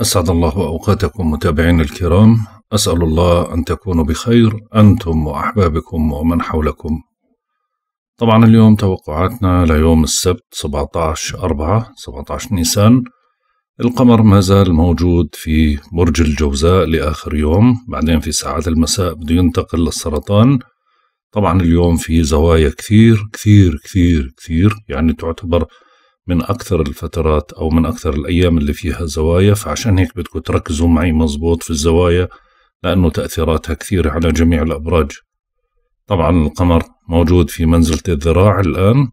أسعد الله أوقاتكم متابعين الكرام أسأل الله أن تكونوا بخير أنتم وأحبابكم ومن حولكم طبعا اليوم توقعاتنا ليوم السبت 17 4 17 نيسان القمر ما زال موجود في برج الجوزاء لآخر يوم بعدين في ساعات المساء بده ينتقل للسرطان طبعا اليوم في زوايا كثير كثير كثير كثير يعني تعتبر من أكثر الفترات أو من أكثر الأيام اللي فيها زوايا فعشان هيك بدكم تركزوا معي مزبوط في الزوايا لأنه تأثيراتها كثيرة على جميع الأبراج طبعا القمر موجود في منزلة الذراع الآن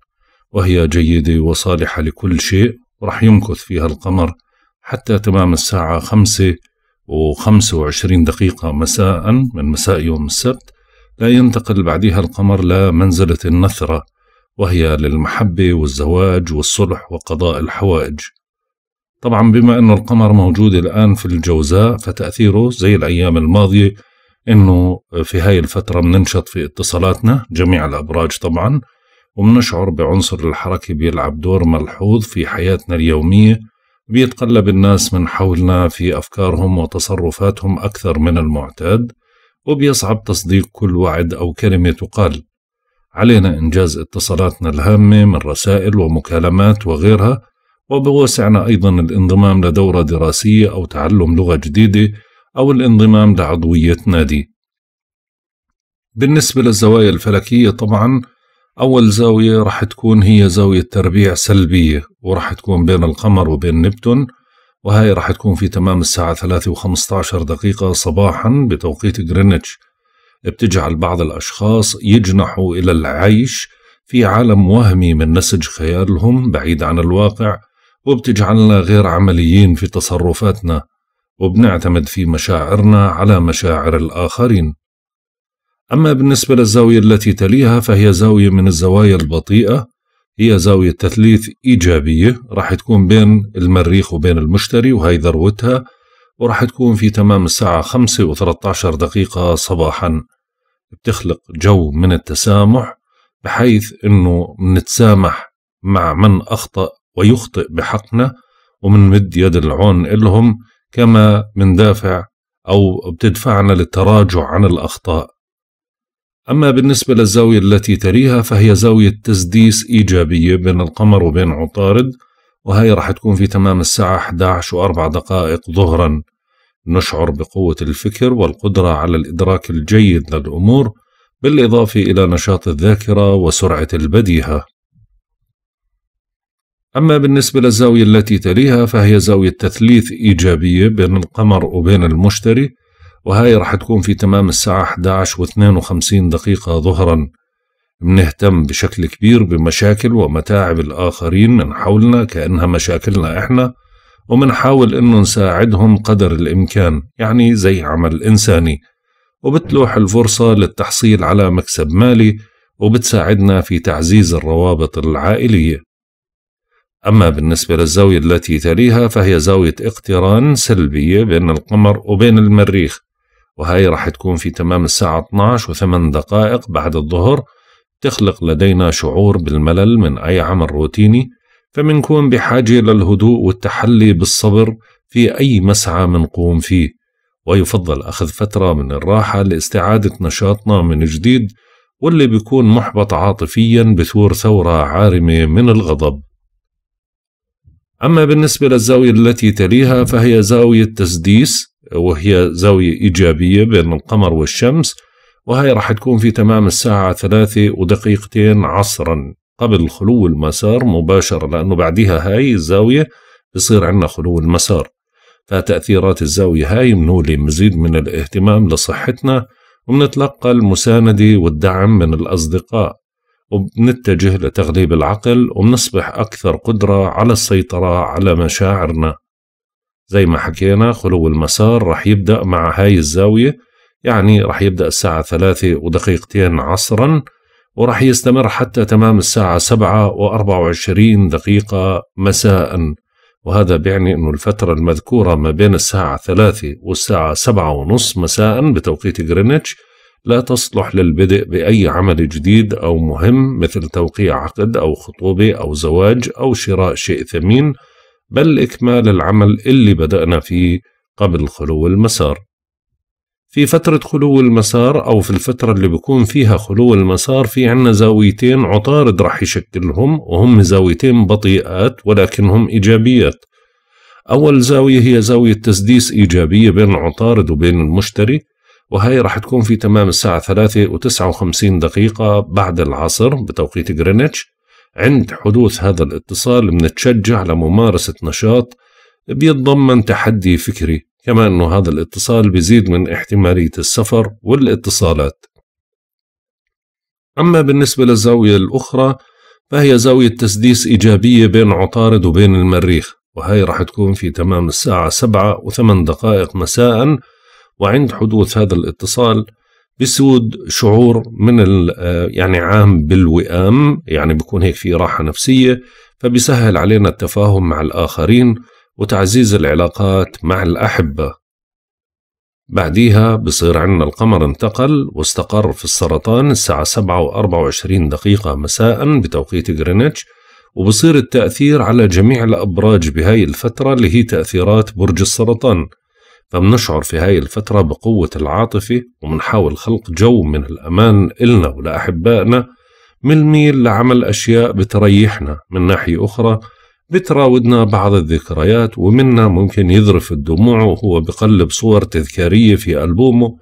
وهي جيدة وصالحة لكل شيء ورح يمكث فيها القمر حتى تمام الساعة خمسة وخمسة وعشرين دقيقة مساء من مساء يوم السبت لا ينتقل بعدها القمر لمنزلة النثرة وهي للمحبة والزواج والصلح وقضاء الحوائج طبعا بما أنه القمر موجود الآن في الجوزاء فتأثيره زي الأيام الماضية أنه في هاي الفترة بننشط في اتصالاتنا جميع الأبراج طبعا وبنشعر بعنصر الحركة بيلعب دور ملحوظ في حياتنا اليومية بيتقلب الناس من حولنا في أفكارهم وتصرفاتهم أكثر من المعتاد وبيصعب تصديق كل وعد أو كلمة تقال علينا إنجاز اتصالاتنا الهامة من رسائل ومكالمات وغيرها وبوسعنا أيضا الانضمام لدورة دراسية أو تعلم لغة جديدة أو الانضمام لعضوية نادي بالنسبة للزوايا الفلكية طبعا أول زاوية رح تكون هي زاوية تربيع سلبية ورح تكون بين القمر وبين نبتون وهي رح تكون في تمام الساعة 3 و15 دقيقة صباحا بتوقيت غرينتش بتجعل بعض الأشخاص يجنحوا إلى العيش في عالم وهمي من نسج خيالهم بعيد عن الواقع وبتجعلنا غير عمليين في تصرفاتنا وبنعتمد في مشاعرنا على مشاعر الآخرين أما بالنسبة للزاوية التي تليها فهي زاوية من الزوايا البطيئة هي زاوية تثليث إيجابية راح تكون بين المريخ وبين المشتري وهي ذروتها وراح تكون في تمام الساعة خمسة و13 دقيقة صباحا بتخلق جو من التسامح بحيث أنه نتسامح مع من أخطأ ويخطئ بحقنا ومنمد يد العون لهم كما مندافع أو بتدفعنا للتراجع عن الأخطاء أما بالنسبة للزاوية التي تليها فهي زاوية تسديس إيجابية بين القمر وبين عطارد وهي راح تكون في تمام الساعة 11 وأربع دقائق ظهرا نشعر بقوة الفكر والقدرة على الإدراك الجيد للأمور بالإضافة إلى نشاط الذاكرة وسرعة البديهة أما بالنسبة للزاوية التي تليها فهي زاوية تثليث إيجابية بين القمر وبين المشتري وهي راح تكون في تمام الساعة 11 و52 دقيقة ظهراً بنهتم بشكل كبير بمشاكل ومتاعب الآخرين من حولنا كأنها مشاكلنا إحنا ومنحاول إنه نساعدهم قدر الإمكان يعني زي عمل إنساني وبتلوح الفرصة للتحصيل على مكسب مالي وبتساعدنا في تعزيز الروابط العائلية أما بالنسبة للزاوية التي تليها فهي زاوية اقتران سلبية بين القمر وبين المريخ وهي راح تكون في تمام الساعة 12 و8 دقائق بعد الظهر تخلق لدينا شعور بالملل من أي عمل روتيني فمنكون بحاجة للهدوء والتحلي بالصبر في أي مسعى منقوم فيه ويفضل أخذ فترة من الراحة لاستعادة نشاطنا من جديد واللي بيكون محبط عاطفيا بثور ثورة عارمة من الغضب أما بالنسبة للزاوية التي تليها فهي زاوية تسديس وهي زاوية إيجابية بين القمر والشمس وهي راح تكون في تمام الساعة ثلاثة ودقيقتين عصرا قبل خلو المسار مباشرة لأنه بعدها هاي الزاوية بصير عندنا خلو المسار فتأثيرات الزاوية هاي منولي مزيد من الاهتمام لصحتنا وبنتلقى المساندة والدعم من الأصدقاء وبنتجه لتغليب العقل وبنصبح أكثر قدرة على السيطرة على مشاعرنا زي ما حكينا خلو المسار رح يبدأ مع هاي الزاوية يعني راح يبدأ الساعة ثلاثة ودقيقتين عصرا وراح يستمر حتى تمام الساعة سبعة وأربعة وعشرين دقيقة مساء وهذا بيعني أنه الفترة المذكورة ما بين الساعة ثلاثة والساعة سبعة ونص مساء بتوقيت غرينتش لا تصلح للبدء بأي عمل جديد أو مهم مثل توقيع عقد أو خطوبة أو زواج أو شراء شيء ثمين بل إكمال العمل اللي بدأنا فيه قبل خلو المسار في فترة خلو المسار أو في الفترة اللي بيكون فيها خلو المسار في عنا زاويتين عطارد رح يشكلهم وهم زاويتين بطيئات ولكنهم إيجابيات أول زاوية هي زاوية تسديس إيجابية بين عطارد وبين المشتري وهي رح تكون في تمام الساعة 3 و59 دقيقة بعد العصر بتوقيت غرينتش عند حدوث هذا الاتصال بنتشجع لممارسة نشاط بيتضمن تحدي فكري كما أنه هذا الاتصال بيزيد من احتمالية السفر والاتصالات أما بالنسبة للزاوية الأخرى فهي زاوية تسديس إيجابية بين عطارد وبين المريخ وهي راح تكون في تمام الساعة سبعة وثمان دقائق مساء وعند حدوث هذا الاتصال بسود شعور من يعني عام بالوئام يعني بكون هيك في راحة نفسية فبيسهل علينا التفاهم مع الآخرين وتعزيز العلاقات مع الأحبة بعديها بصير عندنا القمر انتقل واستقر في السرطان الساعة 7:24 دقيقة مساء بتوقيت غرينتش وبصير التأثير على جميع الأبراج بهاي الفترة اللي هي تأثيرات برج السرطان فبنشعر في هاي الفترة بقوة العاطفة وبنحاول خلق جو من الأمان إلنا ولأحبائنا من الميل لعمل أشياء بتريحنا من ناحية أخرى بتراودنا بعض الذكريات ومنا ممكن يذرف الدموع وهو بقلب صور تذكارية في ألبومه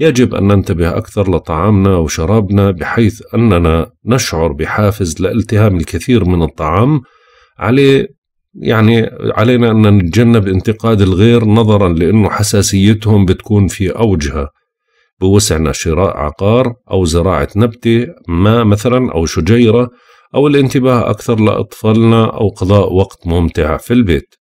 يجب أن ننتبه أكثر لطعامنا وشرابنا بحيث أننا نشعر بحافز لالتهام الكثير من الطعام عليه يعني علينا أن نتجنب انتقاد الغير نظرا لأنه حساسيتهم بتكون في أوجها بوسعنا شراء عقار أو زراعة نبتة ما مثلا أو شجيرة أو الانتباه أكثر لأطفالنا أو قضاء وقت ممتع في البيت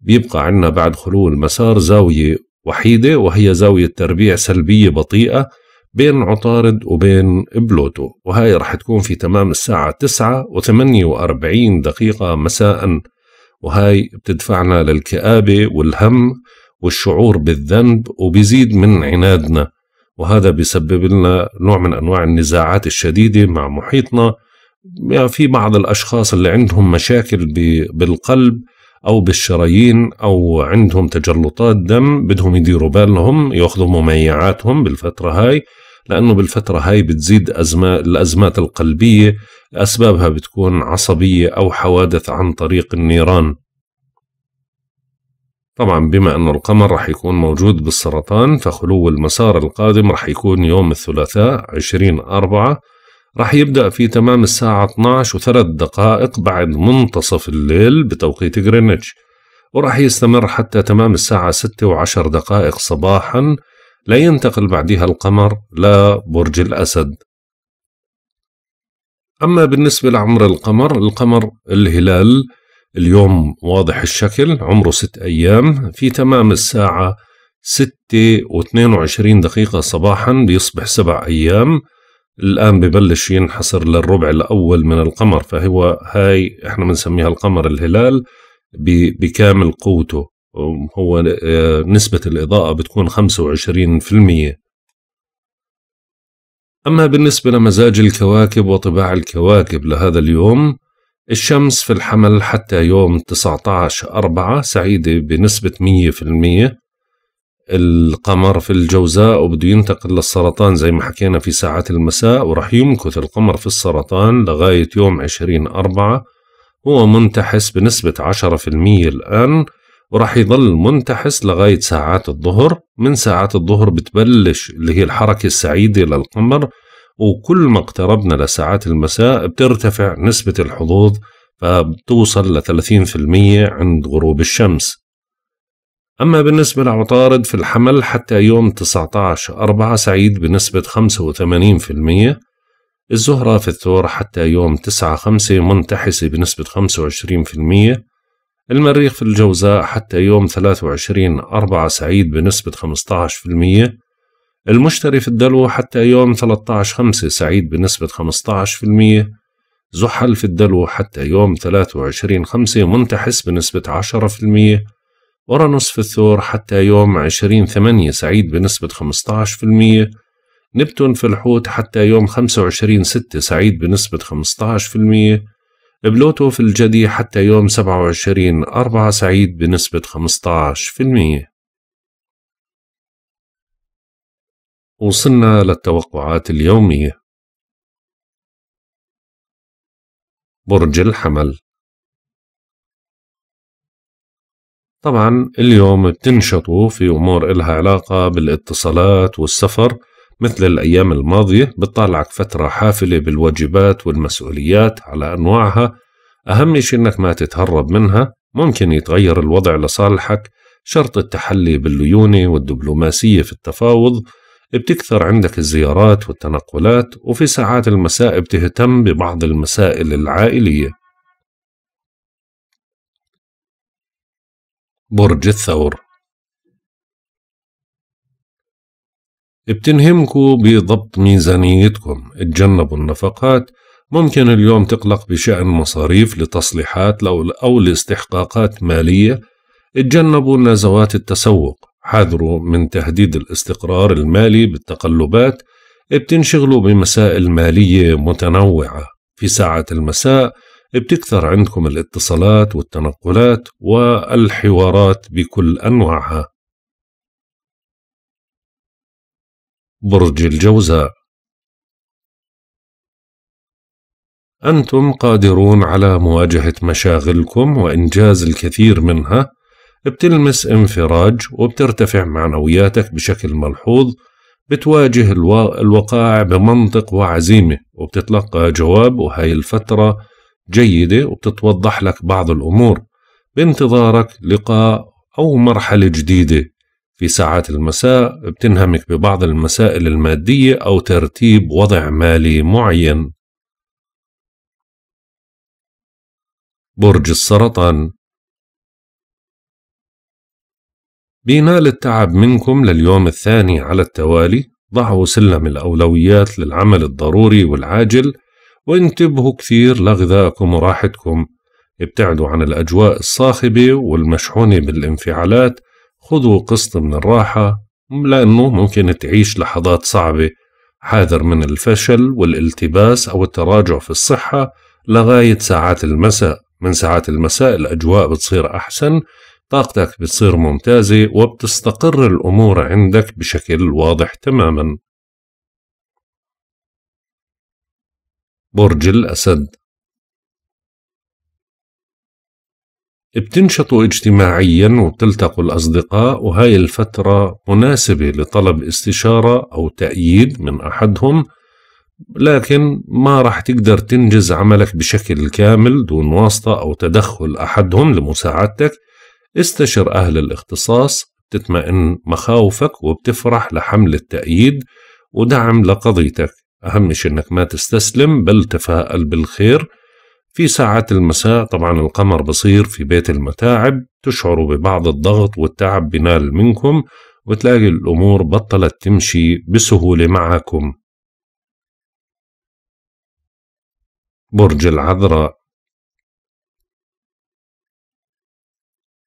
بيبقى عنا بعد خلو المسار زاوية وحيدة وهي زاوية تربيع سلبية بطيئة بين عطارد وبين بلوتو وهي رح تكون في تمام الساعة 9 و48 دقيقة مساء وهي بتدفعنا للكآبة والهم والشعور بالذنب وبيزيد من عنادنا وهذا بيسبب لنا نوع من أنواع النزاعات الشديدة مع محيطنا يعني في بعض الأشخاص اللي عندهم مشاكل بالقلب أو بالشرايين أو عندهم تجلطات دم بدهم يديروا بالهم ياخذوا مميعاتهم بالفترة هاي لأنه بالفترة هاي بتزيد أزمة الأزمات القلبية أسبابها بتكون عصبية أو حوادث عن طريق النيران طبعا بما أنه القمر رح يكون موجود بالسرطان فخلو المسار القادم رح يكون يوم الثلاثاء 20 أربعة راح يبدأ في تمام الساعة 12 وثلاث دقائق بعد منتصف الليل بتوقيت غرينتش وراح يستمر حتى تمام الساعة 6 وعشر دقائق صباحا لا ينتقل بعدها القمر لبرج الأسد أما بالنسبة لعمر القمر القمر الهلال اليوم واضح الشكل عمره ست أيام في تمام الساعة ستة واثنين وعشرين دقيقة صباحا بيصبح سبع أيام الآن ببلش ينحصر للربع الأول من القمر فهو هاي إحنا بنسميها القمر الهلال بكامل قوته هو آه، نسبة الإضاءة بتكون 25% أما بالنسبة لمزاج الكواكب وطباع الكواكب لهذا اليوم الشمس في الحمل حتى يوم 19 أربعة سعيدة بنسبة 100% القمر في الجوزاء وبده ينتقل للسرطان زي ما حكينا في ساعات المساء وراح يمكث القمر في السرطان لغاية يوم 20 أربعة هو منتحس بنسبة 10% الآن وراح يظل منتحس لغاية ساعات الظهر من ساعات الظهر بتبلش اللي هي الحركة السعيدة للقمر وكل ما اقتربنا لساعات المساء بترتفع نسبة الحظوظ فبتوصل ل 30% عند غروب الشمس أما بالنسبة لعطارد في الحمل حتى يوم 19 4 سعيد بنسبة 85% الزهرة في الثور حتى يوم 9 5 منتحسة بنسبة 25% المريخ في الجوزاء حتى يوم 23 4 سعيد بنسبة 15% المشتري في الدلو حتى يوم 13 5 سعيد بنسبة 15% زحل في الدلو حتى يوم 23 5 منتحس بنسبة ورا نصف الثور حتى يوم 20 8 سعيد بنسبة 15% نبتون في الحوت حتى يوم 25 6 سعيد بنسبة 15% بلوتو في الجدي حتى يوم 27 4 سعيد بنسبة 15% وصلنا للتوقعات اليومية برج الحمل طبعا اليوم بتنشطوا في أمور إلها علاقة بالاتصالات والسفر مثل الأيام الماضية بتطلعك فترة حافلة بالواجبات والمسؤوليات على أنواعها أهم شيء إنك ما تتهرب منها ممكن يتغير الوضع لصالحك شرط التحلي بالليونة والدبلوماسية في التفاوض بتكثر عندك الزيارات والتنقلات وفي ساعات المساء بتهتم ببعض المسائل العائلية برج الثور بتنهمكوا بضبط ميزانيتكم اتجنبوا النفقات ممكن اليوم تقلق بشأن مصاريف لتصليحات أو لاستحقاقات مالية اتجنبوا نزوات التسوق حذروا من تهديد الاستقرار المالي بالتقلبات بتنشغلوا بمسائل مالية متنوعة في ساعة المساء بتكثر عندكم الاتصالات والتنقلات والحوارات بكل أنواعها برج الجوزاء أنتم قادرون على مواجهة مشاغلكم وإنجاز الكثير منها بتلمس انفراج وبترتفع معنوياتك بشكل ملحوظ بتواجه الوقائع بمنطق وعزيمة وبتتلقى جواب وهي الفترة جيدة وبتتوضح لك بعض الأمور بانتظارك لقاء أو مرحلة جديدة في ساعات المساء بتنهمك ببعض المسائل المادية أو ترتيب وضع مالي معين برج السرطان بينال التعب منكم لليوم الثاني على التوالي ضعوا سلم الأولويات للعمل الضروري والعاجل وانتبهوا كثير لغذائكم وراحتكم ابتعدوا عن الأجواء الصاخبة والمشحونة بالانفعالات خذوا قسط من الراحة لأنه ممكن تعيش لحظات صعبة حاذر من الفشل والالتباس أو التراجع في الصحة لغاية ساعات المساء من ساعات المساء الأجواء بتصير أحسن طاقتك بتصير ممتازة وبتستقر الأمور عندك بشكل واضح تماماً برج الأسد بتنشطوا اجتماعيا وبتلتقوا الأصدقاء وهاي الفترة مناسبة لطلب استشارة أو تأييد من أحدهم لكن ما راح تقدر تنجز عملك بشكل كامل دون واسطة أو تدخل أحدهم لمساعدتك استشر أهل الاختصاص تتمئن مخاوفك وبتفرح لحملة تأييد ودعم لقضيتك أهم شيء أنك ما تستسلم بل تفاءل بالخير في ساعات المساء طبعا القمر بصير في بيت المتاعب تشعروا ببعض الضغط والتعب بنال منكم وتلاقي الأمور بطلت تمشي بسهولة معكم برج العذراء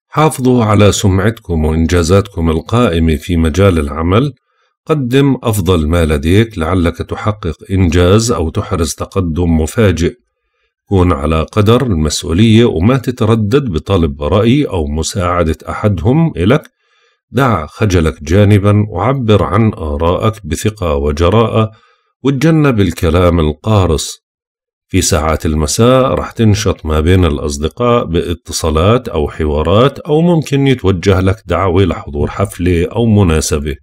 حافظوا على سمعتكم وإنجازاتكم القائمة في مجال العمل قدم أفضل ما لديك لعلك تحقق إنجاز أو تحرز تقدم مفاجئ كن على قدر المسؤولية وما تتردد بطلب رأي أو مساعدة أحدهم إلك دع خجلك جانبا وعبر عن آرائك بثقة وجراءة وتجنب الكلام القارص في ساعات المساء رح تنشط ما بين الأصدقاء باتصالات أو حوارات أو ممكن يتوجه لك دعوة لحضور حفلة أو مناسبة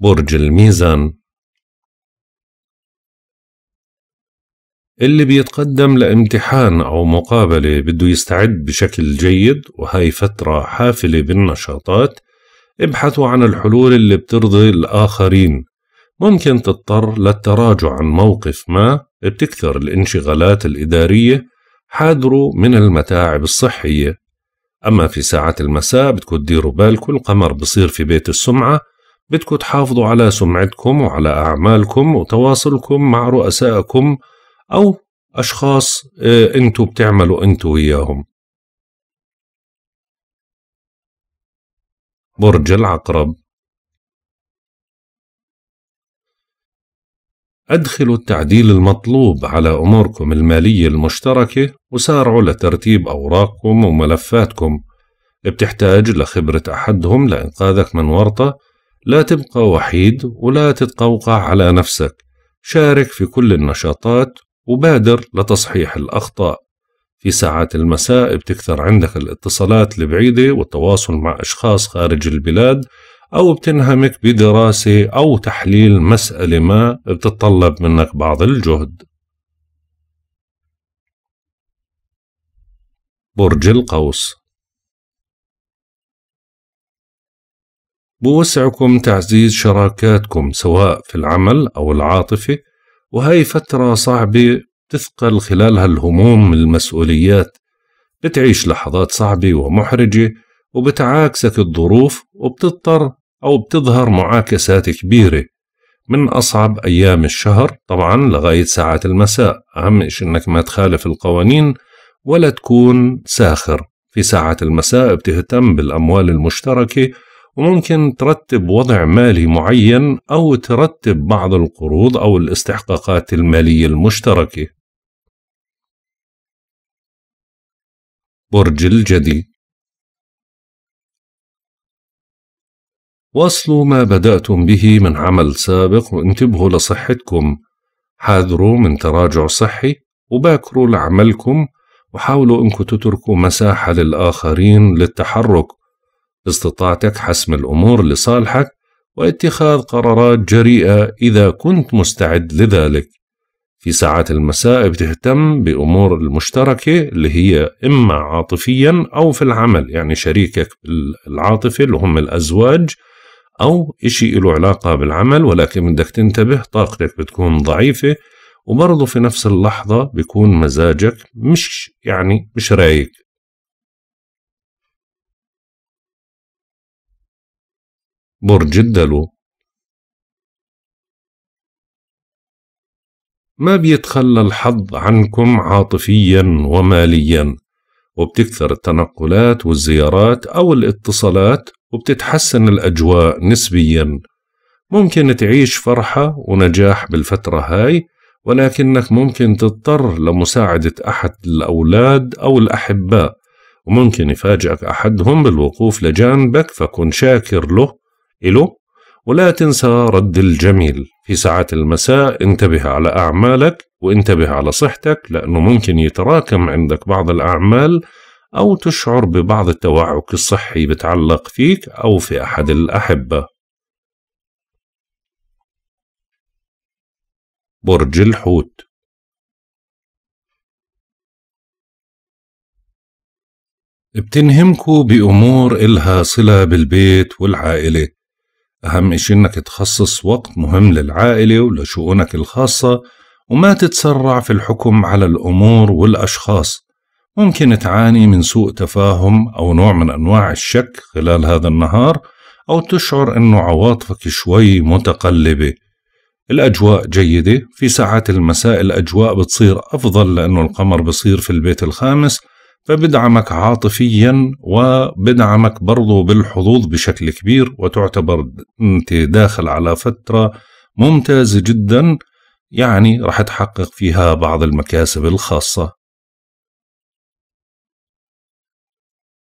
برج الميزان اللي بيتقدم لامتحان أو مقابلة بده يستعد بشكل جيد وهي فترة حافلة بالنشاطات ابحثوا عن الحلول اللي بترضي الآخرين ممكن تضطر للتراجع عن موقف ما بتكثر الانشغالات الإدارية حاذروا من المتاعب الصحية أما في ساعة المساء بتكون ديروا بالكم القمر بصير في بيت السمعة بدكم تحافظوا على سمعتكم وعلى أعمالكم وتواصلكم مع رؤسائكم أو أشخاص آه، أنتوا بتعملوا أنتوا وياهم برج العقرب أدخلوا التعديل المطلوب على أموركم المالية المشتركة وسارعوا لترتيب أوراقكم وملفاتكم بتحتاج لخبرة أحدهم لإنقاذك من ورطة لا تبقى وحيد ولا تتقوقع على نفسك شارك في كل النشاطات وبادر لتصحيح الأخطاء في ساعات المساء بتكثر عندك الاتصالات البعيدة والتواصل مع أشخاص خارج البلاد أو بتنهمك بدراسة أو تحليل مسألة ما بتتطلب منك بعض الجهد برج القوس بوسعكم تعزيز شراكاتكم سواء في العمل أو العاطفة وهي فترة صعبة تثقل خلالها الهموم المسؤوليات بتعيش لحظات صعبة ومحرجة وبتعاكسك الظروف وبتضطر أو بتظهر معاكسات كبيرة من أصعب أيام الشهر طبعا لغاية ساعات المساء أهم إشي أنك ما تخالف القوانين ولا تكون ساخر في ساعات المساء بتهتم بالأموال المشتركة وممكن ترتب وضع مالي معين أو ترتب بعض القروض أو الاستحقاقات المالية المشتركة. برج الجدي واصلوا ما بدأتم به من عمل سابق وانتبهوا لصحتكم حاذروا من تراجع صحي وباكروا لعملكم وحاولوا انكم تتركوا مساحة للآخرين للتحرك استطاعتك حسم الأمور لصالحك واتخاذ قرارات جريئة إذا كنت مستعد لذلك في ساعات المساء بتهتم بأمور المشتركة اللي هي إما عاطفيا أو في العمل يعني شريكك العاطفي اللي هم الأزواج أو إشي له علاقة بالعمل ولكن بدك تنتبه طاقتك بتكون ضعيفة وبرضه في نفس اللحظة بيكون مزاجك مش يعني مش رايق برج الدلو ما بيتخلى الحظ عنكم عاطفيا وماليا وبتكثر التنقلات والزيارات أو الاتصالات وبتتحسن الأجواء نسبيا ممكن تعيش فرحة ونجاح بالفترة هاي ولكنك ممكن تضطر لمساعدة أحد الأولاد أو الأحباء وممكن يفاجئك أحدهم بالوقوف لجانبك فكن شاكر له إله ولا تنسى رد الجميل في ساعات المساء انتبه على أعمالك وانتبه على صحتك لأنه ممكن يتراكم عندك بعض الأعمال أو تشعر ببعض التوعك الصحي بتعلق فيك أو في أحد الأحبة برج الحوت بتنهمكوا بأمور إلها صلة بالبيت والعائلة أهم إشي إنك تخصص وقت مهم للعائلة ولشؤونك الخاصة وما تتسرع في الحكم على الأمور والأشخاص ممكن تعاني من سوء تفاهم أو نوع من أنواع الشك خلال هذا النهار أو تشعر أنه عواطفك شوي متقلبة الأجواء جيدة في ساعات المساء الأجواء بتصير أفضل لأنه القمر بصير في البيت الخامس فبدعمك عاطفيا وبدعمك برضو بالحظوظ بشكل كبير وتعتبر أنت داخل على فترة ممتازة جدا يعني راح تحقق فيها بعض المكاسب الخاصة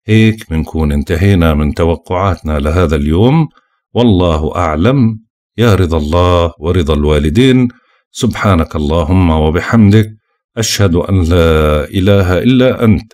هيك بنكون انتهينا من توقعاتنا لهذا اليوم والله أعلم يا رضا الله ورضا الوالدين سبحانك اللهم وبحمدك أشهد أن لا إله إلا أنت